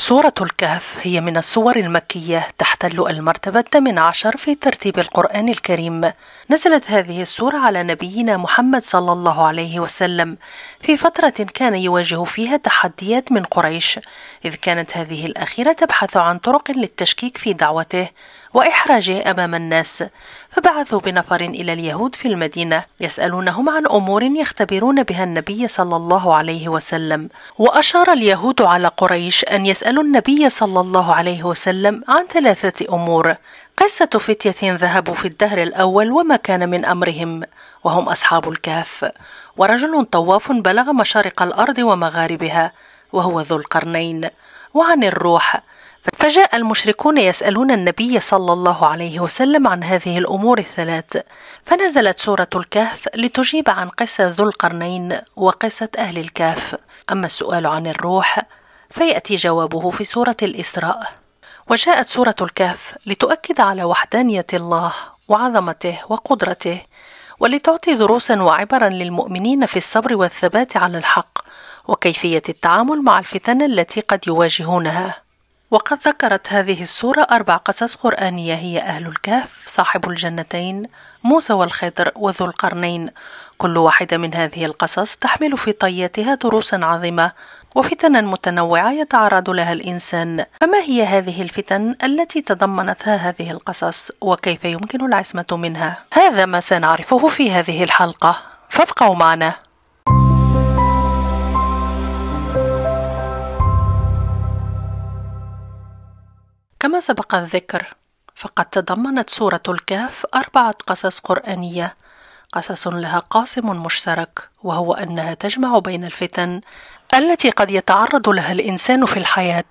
سورة الكهف هي من السور المكية تحتل المرتبة الثامن عشر في ترتيب القرآن الكريم. نزلت هذه السورة على نبينا محمد صلى الله عليه وسلم في فترة كان يواجه فيها تحديات من قريش، إذ كانت هذه الأخيرة تبحث عن طرق للتشكيك في دعوته وإحراجه أمام الناس فبعثوا بنفر إلى اليهود في المدينة يسألونهم عن أمور يختبرون بها النبي صلى الله عليه وسلم وأشار اليهود على قريش أن يسألوا النبي صلى الله عليه وسلم عن ثلاثة أمور قصة فتية ذهبوا في الدهر الأول وما كان من أمرهم وهم أصحاب الكهف ورجل طواف بلغ مشارق الأرض ومغاربها وهو ذو القرنين وعن الروح فجاء المشركون يسألون النبي صلى الله عليه وسلم عن هذه الأمور الثلاث، فنزلت سورة الكهف لتجيب عن قصة ذو القرنين وقصة أهل الكهف، أما السؤال عن الروح فيأتي جوابه في سورة الإسراء. وجاءت سورة الكهف لتؤكد على وحدانية الله وعظمته وقدرته، ولتعطي دروسا وعبرا للمؤمنين في الصبر والثبات على الحق، وكيفية التعامل مع الفتن التي قد يواجهونها. وقد ذكرت هذه السورة أربع قصص قرآنية هي أهل الكهف صاحب الجنتين موسى والخضر وذو القرنين كل واحدة من هذه القصص تحمل في طياتها دروسا عظيمة وفتنا متنوعة يتعرض لها الإنسان فما هي هذه الفتن التي تضمنتها هذه القصص وكيف يمكن العصمة منها؟ هذا ما سنعرفه في هذه الحلقة فابقوا معنا كما سبق الذكر فقد تضمنت سورة الكهف أربعة قصص قرآنية قصص لها قاسم مشترك وهو أنها تجمع بين الفتن التي قد يتعرض لها الإنسان في الحياة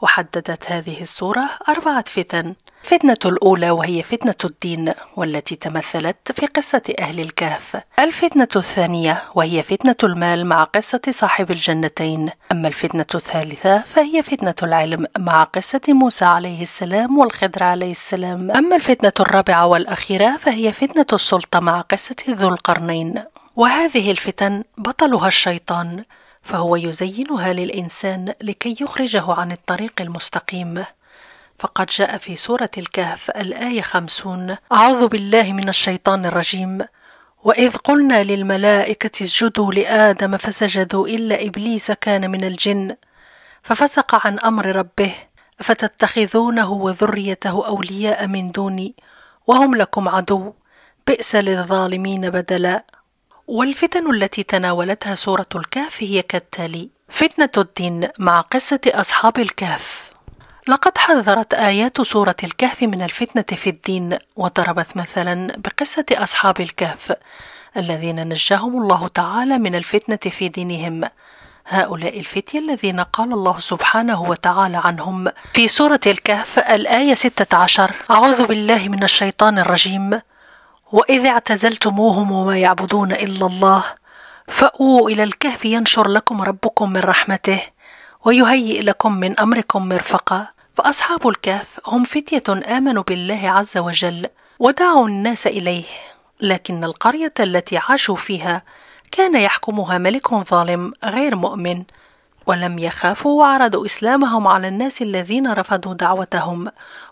وحددت هذه السورة أربعة فتن فتنة الأولى وهي فتنة الدين والتي تمثلت في قصة أهل الكهف. الفتنة الثانية وهي فتنة المال مع قصة صاحب الجنتين. أما الفتنة الثالثة فهي فتنة العلم مع قصة موسى عليه السلام والخضر عليه السلام. أما الفتنة الرابعة والأخيرة فهي فتنة السلطة مع قصة ذو القرنين. وهذه الفتن بطلها الشيطان فهو يزينها للإنسان لكي يخرجه عن الطريق المستقيم. فقد جاء في سورة الكهف الآية خمسون أعوذ بالله من الشيطان الرجيم وإذ قلنا للملائكة اسجدوا لآدم فسجدوا إلا إبليس كان من الجن ففسق عن أمر ربه فتتخذونه وذريته أولياء من دوني وهم لكم عدو بئس للظالمين بدلا والفتن التي تناولتها سورة الكهف هي كالتالي فتنة الدين مع قصة أصحاب الكهف لقد حذرت آيات سورة الكهف من الفتنة في الدين وضربت مثلا بقصة أصحاب الكهف الذين نجاهم الله تعالى من الفتنة في دينهم هؤلاء الفتية الذين قال الله سبحانه وتعالى عنهم في سورة الكهف الآية 16 أعوذ بالله من الشيطان الرجيم وإذ اعتزلتموهم وما يعبدون إلا الله فأووا إلى الكهف ينشر لكم ربكم من رحمته ويهيئ لكم من أمركم مرفقا فأصحاب الكهف هم فتية آمنوا بالله عز وجل ودعوا الناس إليه لكن القرية التي عاشوا فيها كان يحكمها ملك ظالم غير مؤمن ولم يخافوا وعرضوا إسلامهم على الناس الذين رفضوا دعوتهم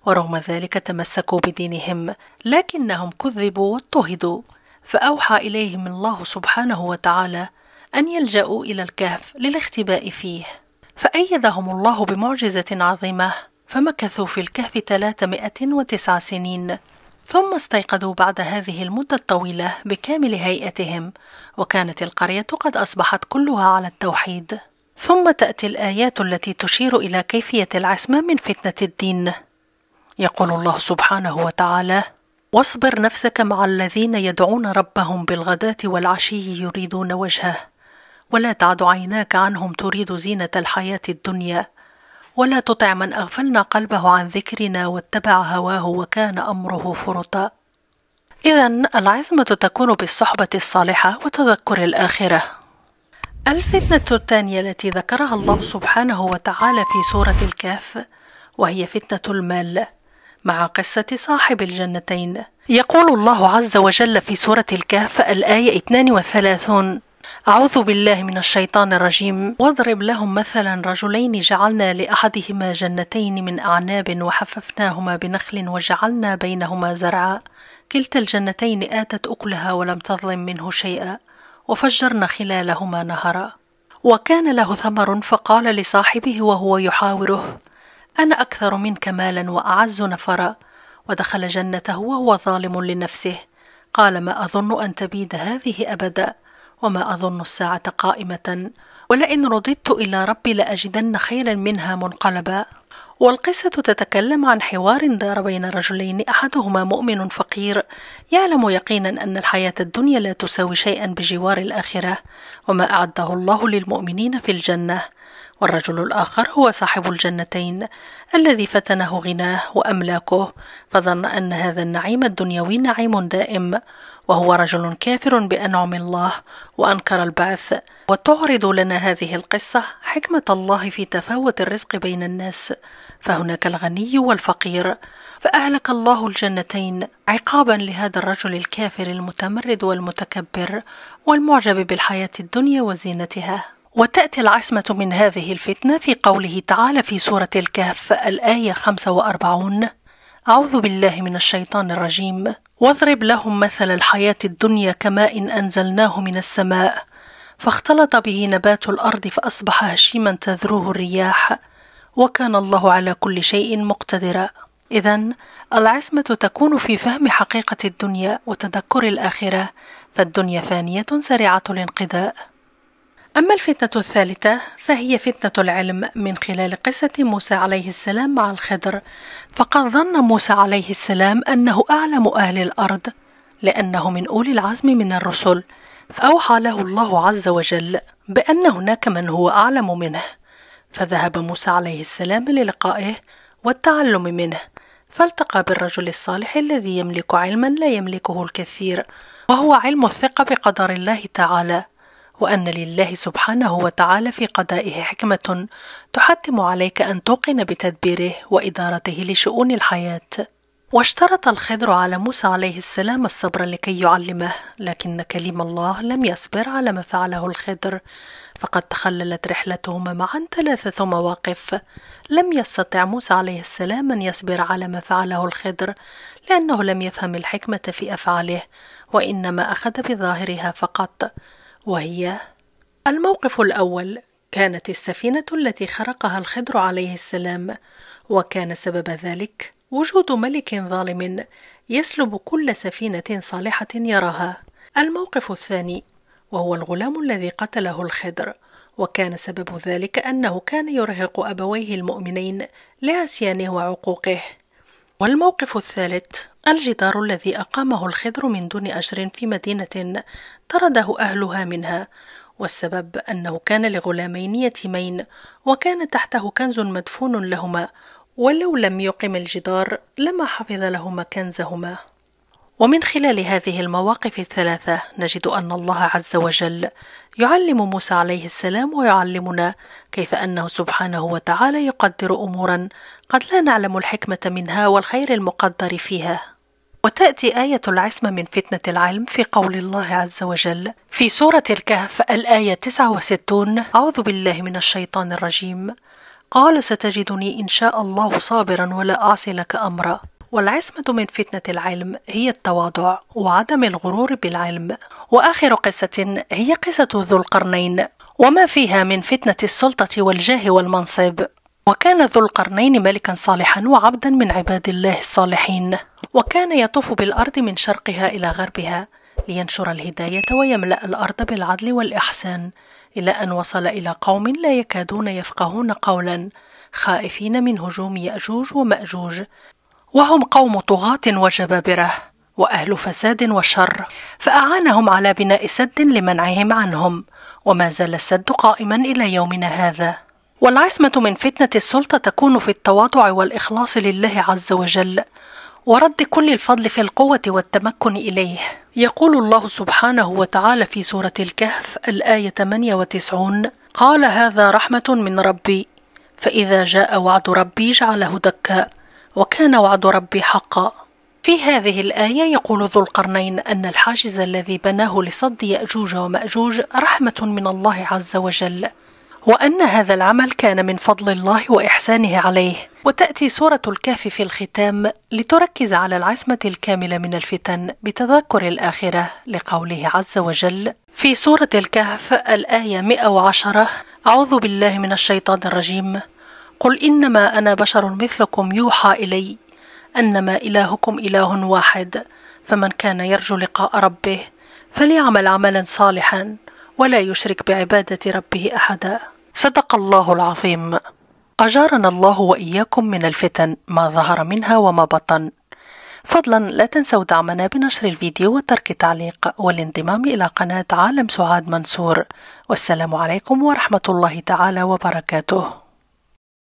ورغم ذلك تمسكوا بدينهم لكنهم كذبوا واضطهدوا فأوحى إليهم الله سبحانه وتعالى أن يلجأوا إلى الكهف للاختباء فيه فأيدهم الله بمعجزة عظيمة فمكثوا في الكهف 309 سنين ثم استيقظوا بعد هذه المدة الطويلة بكامل هيئتهم وكانت القرية قد أصبحت كلها على التوحيد ثم تأتي الآيات التي تشير إلى كيفية العصمة من فتنة الدين يقول الله سبحانه وتعالى واصبر نفسك مع الذين يدعون ربهم بالغداة والعشي يريدون وجهه ولا تعد عيناك عنهم تريد زينة الحياة الدنيا ولا تطع من اغفلنا قلبه عن ذكرنا واتبع هواه وكان امره فرطا اذا العظمه تكون بالصحبه الصالحه وتذكر الاخره الفتنه الثانيه التي ذكرها الله سبحانه وتعالى في سوره الكهف وهي فتنه المال مع قصه صاحب الجنتين يقول الله عز وجل في سوره الكهف الايه 32 أعوذ بالله من الشيطان الرجيم واضرب لهم مثلا رجلين جعلنا لأحدهما جنتين من أعناب وحففناهما بنخل وجعلنا بينهما زرعا كلتا الجنتين آتت أكلها ولم تظلم منه شيئا وفجرنا خلالهما نهرا وكان له ثمر فقال لصاحبه وهو يحاوره أنا أكثر منك مالا وأعز نفرا ودخل جنته وهو ظالم لنفسه قال ما أظن أن تبيد هذه أبدا وما أظن الساعة قائمة ولئن رددت إلى ربي لأجدن خيرا منها منقلبا والقصة تتكلم عن حوار دار بين رجلين أحدهما مؤمن فقير يعلم يقينا أن الحياة الدنيا لا تساوي شيئا بجوار الآخرة وما أعده الله للمؤمنين في الجنة والرجل الآخر هو صاحب الجنتين الذي فتنه غناه وأملاكه فظن أن هذا النعيم الدنيوي نعيم دائم وهو رجل كافر بانعم الله وانكر البعث وتعرض لنا هذه القصه حكمه الله في تفاوت الرزق بين الناس فهناك الغني والفقير فاهلك الله الجنتين عقابا لهذا الرجل الكافر المتمرد والمتكبر والمعجب بالحياه الدنيا وزينتها وتأتي العصمة من هذه الفتنة في قوله تعالى في سورة الكهف الآية 45 أعوذ بالله من الشيطان الرجيم واضرب لهم مثل الحياة الدنيا كماء إن أنزلناه من السماء فاختلط به نبات الأرض فأصبح هشيما تذروه الرياح وكان الله على كل شيء مقتدرا إذا العصمة تكون في فهم حقيقة الدنيا وتذكر الآخرة فالدنيا فانية سريعة الانقضاء أما الفتنة الثالثة فهي فتنة العلم من خلال قصة موسى عليه السلام مع الخضر فقد ظن موسى عليه السلام أنه أعلم أهل الأرض لأنه من أولي العزم من الرسل فأوحى له الله عز وجل بأن هناك من هو أعلم منه فذهب موسى عليه السلام للقائه والتعلم منه فالتقى بالرجل الصالح الذي يملك علما لا يملكه الكثير وهو علم الثقة بقدر الله تعالى وأن لله سبحانه وتعالى في قضائه حكمة تحتم عليك أن توقن بتدبيره وإدارته لشؤون الحياة. واشترط الخضر على موسى عليه السلام الصبر لكي يعلمه، لكن كلم الله لم يصبر على ما فعله الخضر، فقد تخللت رحلتهما معا ثلاثة مواقف. لم يستطع موسى عليه السلام أن يصبر على ما فعله الخضر، لأنه لم يفهم الحكمة في أفعاله، وإنما أخذ بظاهرها فقط. وهي الموقف الأول كانت السفينة التي خرقها الخضر عليه السلام وكان سبب ذلك وجود ملك ظالم يسلب كل سفينة صالحة يراها الموقف الثاني وهو الغلام الذي قتله الخضر وكان سبب ذلك أنه كان يرهق أبويه المؤمنين لعصيانه وعقوقه والموقف الثالث الجدار الذي أقامه الخضر من دون أجر في مدينة طرده أهلها منها والسبب أنه كان لغلامين يتيمين وكان تحته كنز مدفون لهما ولو لم يقم الجدار لما حفظ لهما كنزهما ومن خلال هذه المواقف الثلاثة نجد أن الله عز وجل يعلم موسى عليه السلام ويعلمنا كيف أنه سبحانه وتعالى يقدر أمورا قد لا نعلم الحكمة منها والخير المقدر فيها. وتأتي آية العصمة من فتنة العلم في قول الله عز وجل في سورة الكهف الآية 69 أعوذ بالله من الشيطان الرجيم قال ستجدني إن شاء الله صابرا ولا أعصي لك أمرا والعصمة من فتنة العلم هي التواضع وعدم الغرور بالعلم وآخر قصة هي قصة ذو القرنين وما فيها من فتنة السلطة والجاه والمنصب وكان ذو القرنين ملكا صالحا وعبدا من عباد الله الصالحين وكان يطوف بالأرض من شرقها إلى غربها لينشر الهداية ويملأ الأرض بالعدل والإحسان إلى أن وصل إلى قوم لا يكادون يفقهون قولا خائفين من هجوم يأجوج ومأجوج وهم قوم طغاة وجبابرة واهل فساد وشر فاعانهم على بناء سد لمنعهم عنهم وما زال السد قائما الى يومنا هذا والعصمه من فتنه السلطه تكون في التواضع والاخلاص لله عز وجل ورد كل الفضل في القوه والتمكن اليه يقول الله سبحانه وتعالى في سوره الكهف الايه 98 قال هذا رحمه من ربي فاذا جاء وعد ربي جعله دكا وكان وعد ربي حقا في هذه الآية يقول ذو القرنين أن الحاجز الذي بناه لصد يأجوج ومأجوج رحمة من الله عز وجل وأن هذا العمل كان من فضل الله وإحسانه عليه وتأتي سورة الكهف في الختام لتركز على العصمة الكاملة من الفتن بتذكر الآخرة لقوله عز وجل في سورة الكهف الآية 110 أعوذ بالله من الشيطان الرجيم قل انما انا بشر مثلكم يوحى الي انما الهكم اله واحد فمن كان يرجو لقاء ربه فليعمل عملا صالحا ولا يشرك بعباده ربه احدا صدق الله العظيم اجارنا الله واياكم من الفتن ما ظهر منها وما بطن فضلا لا تنسوا دعمنا بنشر الفيديو وترك تعليق والانضمام إلى قناة عالم سعاد منصور والسلام عليكم ورحمة الله تعالى وبركاته